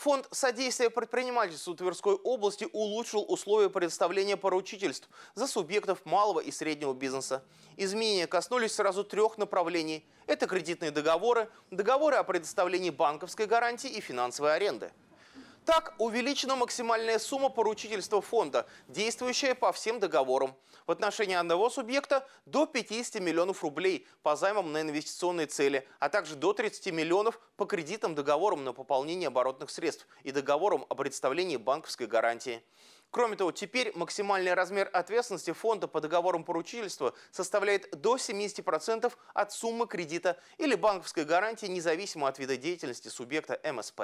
Фонд содействия предпринимательству Тверской области улучшил условия предоставления поручительств за субъектов малого и среднего бизнеса. Изменения коснулись сразу трех направлений. Это кредитные договоры, договоры о предоставлении банковской гарантии и финансовой аренды. Так, увеличена максимальная сумма поручительства фонда, действующая по всем договорам. В отношении одного субъекта до 50 миллионов рублей по займам на инвестиционные цели, а также до 30 миллионов по кредитам договорам на пополнение оборотных средств и договорам о представлении банковской гарантии. Кроме того, теперь максимальный размер ответственности фонда по договорам поручительства составляет до 70% от суммы кредита или банковской гарантии, независимо от вида деятельности субъекта МСП.